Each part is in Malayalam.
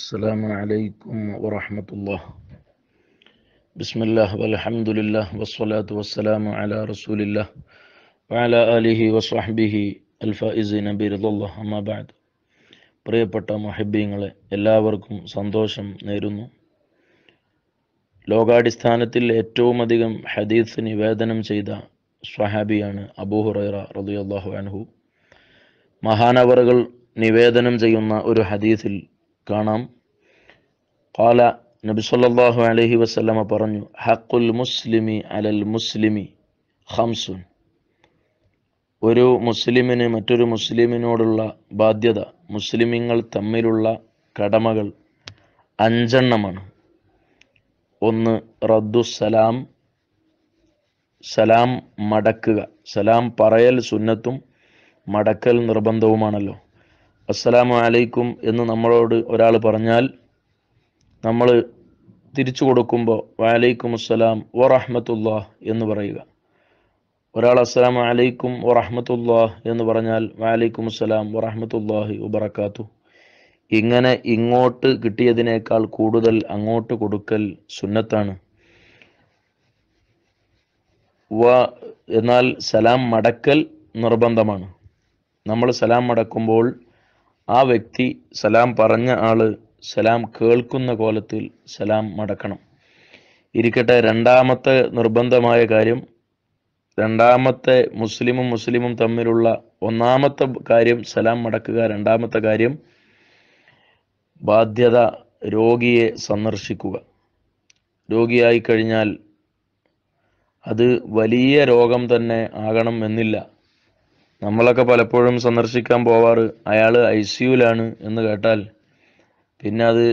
السلام عليكم ورحمة الله بسم الله والحمد لله والصلاة والسلام على رسول الله وعلى آله وصحبه الفائزين برضا الله أما بعد പ്രിയപ്പെട്ട മൊഹബീങ്ങളെ എല്ലാവർക്കും സന്തോഷം നേരുന്നു ലോകാടിസ്ഥാനത്തിൽ ഏറ്റവും അധികം ഹദീസ് നിവേദനം ചെയ്ത സ്വഹാബിയാണ് അബൂഹുറൈറ റളിയല്ലാഹു അൻഹു മഹാനവറുകൾ നിവേദനം ചെയ്യുന്ന ഒരു ഹദീസിൽ കാണാം കാല നബി സല്ലാഹു അലഹി വസ്ലമ പറഞ്ഞു ഹക്കുൽ മുസ്ലിമി അലൽ മുസ്ലിമി ഹംസുൻ ഒരു മുസ്ലിമിന് മറ്റൊരു മുസ്ലിമിനോടുള്ള ബാധ്യത മുസ്ലിമിങ്ങൾ തമ്മിലുള്ള കടമകൾ അഞ്ചെണ്ണമാണ് ഒന്ന് റദ്ദു സലാം സലാം മടക്കുക സലാം പറയൽ സുന്നത്തും മടക്കൽ നിർബന്ധവുമാണല്ലോ അസ്സലാമു അലൈക്കും എന്ന് നമ്മളോട് ഒരാൾ പറഞ്ഞാൽ നമ്മൾ തിരിച്ചു കൊടുക്കുമ്പോൾ വാലൈക്കും അസ്സലാം വറഹമത്തുല്ലാ എന്ന് പറയുക ഒരാൾ അസ്സലാമു അലൈക്കും വറഹമത്തുല്ലാ എന്ന് പറഞ്ഞാൽ വാലൈക്കും അസ്സലാം വറഹമത്തുല്ലാഹി ഉബറക്കാത്തു ഇങ്ങനെ ഇങ്ങോട്ട് കിട്ടിയതിനേക്കാൾ കൂടുതൽ അങ്ങോട്ട് കൊടുക്കൽ സുന്നത്താണ് വ എന്നാൽ സലാം മടക്കൽ നിർബന്ധമാണ് നമ്മൾ സലാം മടക്കുമ്പോൾ ആ വ്യക്തി സലാം പറഞ്ഞ ആള് സലാം കേൾക്കുന്ന കോലത്തിൽ സലാം മടക്കണം ഇരിക്കട്ടെ രണ്ടാമത്തെ നിർബന്ധമായ കാര്യം രണ്ടാമത്തെ മുസ്ലിമും മുസ്ലിമും തമ്മിലുള്ള ഒന്നാമത്തെ കാര്യം സലാം മടക്കുക രണ്ടാമത്തെ കാര്യം ബാധ്യത രോഗിയെ സന്ദർശിക്കുക രോഗിയായി കഴിഞ്ഞാൽ അത് വലിയ രോഗം തന്നെ ആകണം എന്നില്ല നമ്മളൊക്കെ പലപ്പോഴും സന്ദർശിക്കാൻ പോവാറ് അയാൾ ഐ സിയുലാണ് എന്ന് കേട്ടാൽ പിന്നെ അത്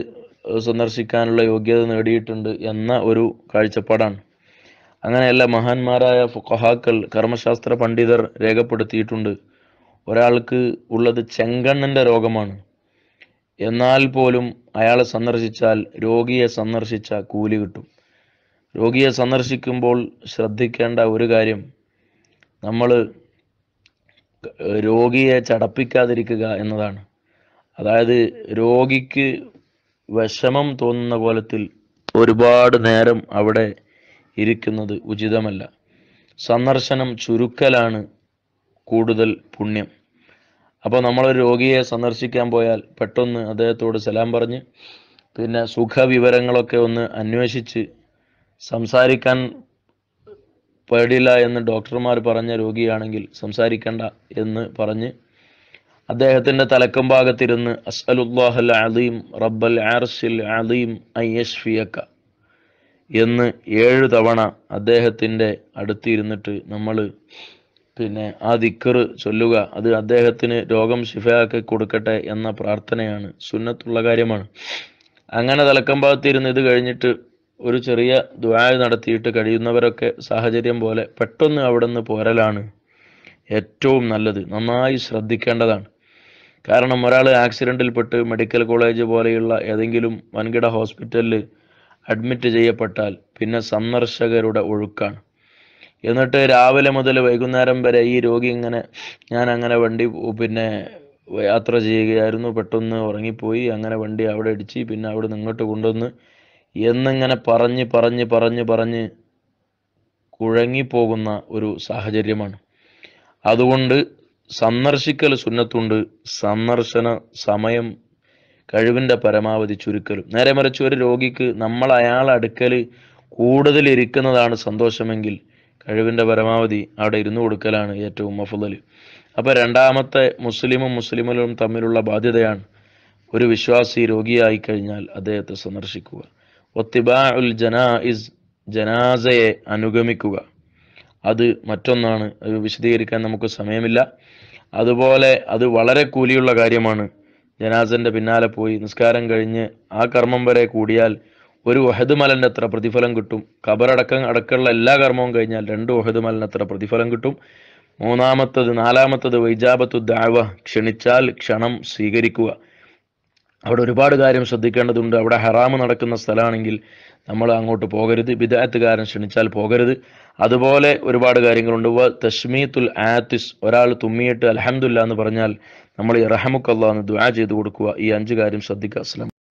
സന്ദർശിക്കാനുള്ള യോഗ്യത നേടിയിട്ടുണ്ട് എന്ന ഒരു കാഴ്ചപ്പാടാണ് അങ്ങനെയല്ല മഹാന്മാരായ ഫുഖഹാക്കൾ കർമ്മശാസ്ത്ര പണ്ഡിതർ രേഖപ്പെടുത്തിയിട്ടുണ്ട് ഒരാൾക്ക് ഉള്ളത് ചെങ്കണ്ണിൻ്റെ രോഗമാണ് എന്നാൽ പോലും അയാളെ സന്ദർശിച്ചാൽ രോഗിയെ സന്ദർശിച്ച കൂലി കിട്ടും രോഗിയെ സന്ദർശിക്കുമ്പോൾ ശ്രദ്ധിക്കേണ്ട ഒരു കാര്യം നമ്മൾ രോഗിയെ ചടപ്പിക്കാതിരിക്കുക എന്നതാണ് അതായത് രോഗിക്ക് വിഷമം തോന്നുന്ന കോലത്തിൽ ഒരുപാട് നേരം അവിടെ ഇരിക്കുന്നത് ഉചിതമല്ല സന്ദർശനം ചുരുക്കലാണ് കൂടുതൽ പുണ്യം അപ്പോൾ നമ്മൾ രോഗിയെ സന്ദർശിക്കാൻ പോയാൽ പെട്ടെന്ന് അദ്ദേഹത്തോട് സലാം പറഞ്ഞ് പിന്നെ സുഖവിവരങ്ങളൊക്കെ ഒന്ന് അന്വേഷിച്ച് സംസാരിക്കാൻ പേടിയില്ല എന്ന് ഡോക്ടർമാർ പറഞ്ഞ രോഗിയാണെങ്കിൽ സംസാരിക്കണ്ട എന്ന് പറഞ്ഞ് അദ്ദേഹത്തിൻ്റെ തലക്കം ഭാഗത്തിരുന്ന് അസ്അലുല്ലാഹൽ അലീം റബ്ബൽ ആർസിൽ അലീം ഐ എസ് ഫിയക്ക എന്ന് ഏഴ് തവണ അദ്ദേഹത്തിൻ്റെ അടുത്തിരുന്നിട്ട് നമ്മൾ പിന്നെ ആ ദിക്കർ ചൊല്ലുക അത് അദ്ദേഹത്തിന് രോഗം ശിഫയാക്കി കൊടുക്കട്ടെ എന്ന പ്രാർത്ഥനയാണ് സുന്നത്തുള്ള കാര്യമാണ് അങ്ങനെ തലക്കം ഭാഗത്തിരുന്ന് ഇത് കഴിഞ്ഞിട്ട് ഒരു ചെറിയ ദ്വായ നടത്തിയിട്ട് കഴിയുന്നവരൊക്കെ സാഹചര്യം പോലെ പെട്ടെന്ന് അവിടെ നിന്ന് പോരലാണ് ഏറ്റവും നല്ലത് നന്നായി ശ്രദ്ധിക്കേണ്ടതാണ് കാരണം ഒരാൾ ആക്സിഡൻറ്റിൽപ്പെട്ട് മെഡിക്കൽ കോളേജ് പോലെയുള്ള ഏതെങ്കിലും വൻകിട ഹോസ്പിറ്റലിൽ അഡ്മിറ്റ് ചെയ്യപ്പെട്ടാൽ പിന്നെ സന്ദർശകരുടെ ഒഴുക്കാണ് എന്നിട്ട് രാവിലെ മുതൽ വൈകുന്നേരം വരെ ഈ രോഗി ഇങ്ങനെ ഞാൻ അങ്ങനെ വണ്ടി പിന്നെ യാത്ര ചെയ്യുകയായിരുന്നു പെട്ടെന്ന് ഉറങ്ങിപ്പോയി അങ്ങനെ വണ്ടി അവിടെ ഇടിച്ച് പിന്നെ അവിടെ നിന്ന് ഇങ്ങോട്ട് കൊണ്ടുവന്ന് എന്നിങ്ങനെ പറഞ്ഞ് പറഞ്ഞ് പറഞ്ഞ് പറഞ്ഞ് കുഴങ്ങിപ്പോകുന്ന ഒരു സാഹചര്യമാണ് അതുകൊണ്ട് സന്ദർശിക്കൽ സുന്നത്തുണ്ട് സന്ദർശന സമയം കഴിവിൻ്റെ പരമാവധി ചുരുക്കലും നേരെ മറിച്ച് ഒരു രോഗിക്ക് നമ്മൾ അയാൾ അടുക്കൽ കൂടുതൽ ഇരിക്കുന്നതാണ് സന്തോഷമെങ്കിൽ കഴിവിൻ്റെ പരമാവധി അവിടെ ഇരുന്ന് കൊടുക്കലാണ് ഏറ്റവും മഫുതൽ അപ്പോൾ രണ്ടാമത്തെ മുസ്ലിമും മുസ്ലിമുകളും തമ്മിലുള്ള ബാധ്യതയാണ് ഒരു വിശ്വാസി രോഗിയായി കഴിഞ്ഞാൽ അദ്ദേഹത്തെ സന്ദർശിക്കുക ഒത്തിബാഉൽ ജനാഇസ് ജനാസയെ അനുഗമിക്കുക അത് മറ്റൊന്നാണ് അത് വിശദീകരിക്കാൻ നമുക്ക് സമയമില്ല അതുപോലെ അത് വളരെ കൂലിയുള്ള കാര്യമാണ് ജനാസന്റെ പിന്നാലെ പോയി നിസ്കാരം കഴിഞ്ഞ് ആ കർമ്മം വരെ കൂടിയാൽ ഒരു ഒഹദ് മലൻ്റെ അത്ര പ്രതിഫലം കിട്ടും ഖബറടക്കം അടക്കമുള്ള എല്ലാ കർമ്മവും കഴിഞ്ഞാൽ രണ്ട് ഒഹദ് മലന് അത്ര പ്രതിഫലം കിട്ടും മൂന്നാമത്തത് നാലാമത്തത് വൈജാബത്തു ദാവ ക്ഷണിച്ചാൽ ക്ഷണം സ്വീകരിക്കുക അവിടെ ഒരുപാട് കാര്യം ശ്രദ്ധിക്കേണ്ടതുണ്ട് അവിടെ ഹറാമ് നടക്കുന്ന സ്ഥലമാണെങ്കിൽ നമ്മൾ അങ്ങോട്ട് പോകരുത് വിദഗ്ധകാരൻ ക്ഷണിച്ചാൽ പോകരുത് അതുപോലെ ഒരുപാട് കാര്യങ്ങളുണ്ട് തശ്മീത്തുൽ ആത്തിസ് ഒരാൾ തുമ്മിയിട്ട് അലഹമുല്ല എന്ന് പറഞ്ഞാൽ നമ്മൾ ഈ എന്ന് ദുആ ചെയ്തു കൊടുക്കുക ഈ അഞ്ച് കാര്യം ശ്രദ്ധിക്കുക അസ്ലാം